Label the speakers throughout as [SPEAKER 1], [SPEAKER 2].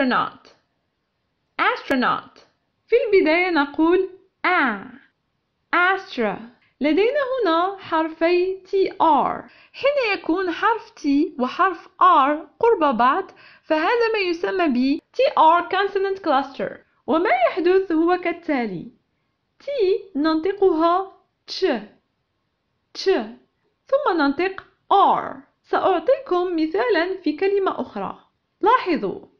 [SPEAKER 1] astronaut astronaut في البداية نقول a astra لدينا هنا حرفي tr حين يكون حرف t وحرف r قرب بعض فهذا ما يسمى ب tr consonant cluster وما يحدث هو كالتالي t ننطقها تش تش ثم ننطق r سأعطيكم مثالا في كلمة أخرى لاحظوا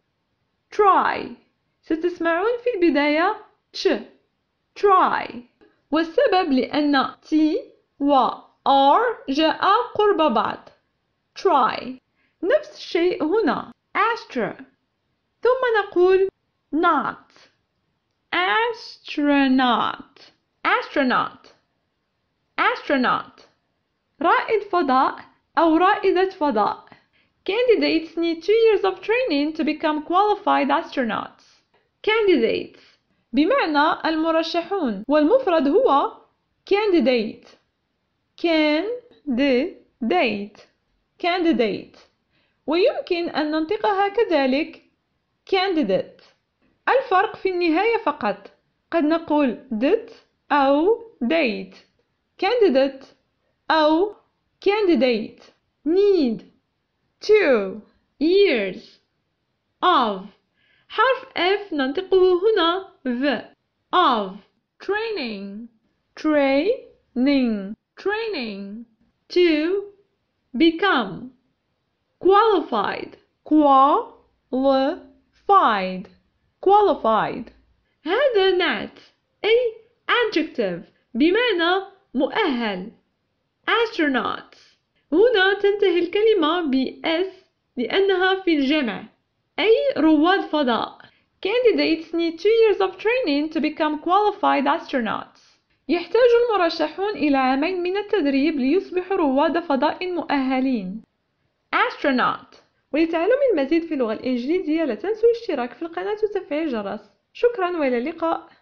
[SPEAKER 1] try ستسمعون في البداية تش try والسبب لأن T و R جاء قرب بعض try نفس الشيء هنا astro ثم نقول not astronaut astronaut astronaut رائد فضاء أو رائدة فضاء Candidates need two years of training to become qualified astronauts. Candidates بمعنى المرشحون والمفرد هو candidate date, candidate ويمكن أن ننطقها كذلك candidate الفرق في النهاية فقط قد نقول dit أو date candidate أو candidate need two years of حرف F ننطقه هنا V of training training training to become qualified qualified qualified هذا نعت أي adjective بمعنى مؤهل astronauts هنا تنتهي الكلمة ب S لأنها في الجمع أي رواد فضاء Candidates need two years of training to become qualified astronauts يحتاج المرشحون إلى عامين من التدريب ليصبحوا رواد فضاء مؤهلين astronaut ولتعلم المزيد في اللغة الإنجليزية لا تنسوا الاشتراك في القناة وتفعيل الجرس شكرا وإلى اللقاء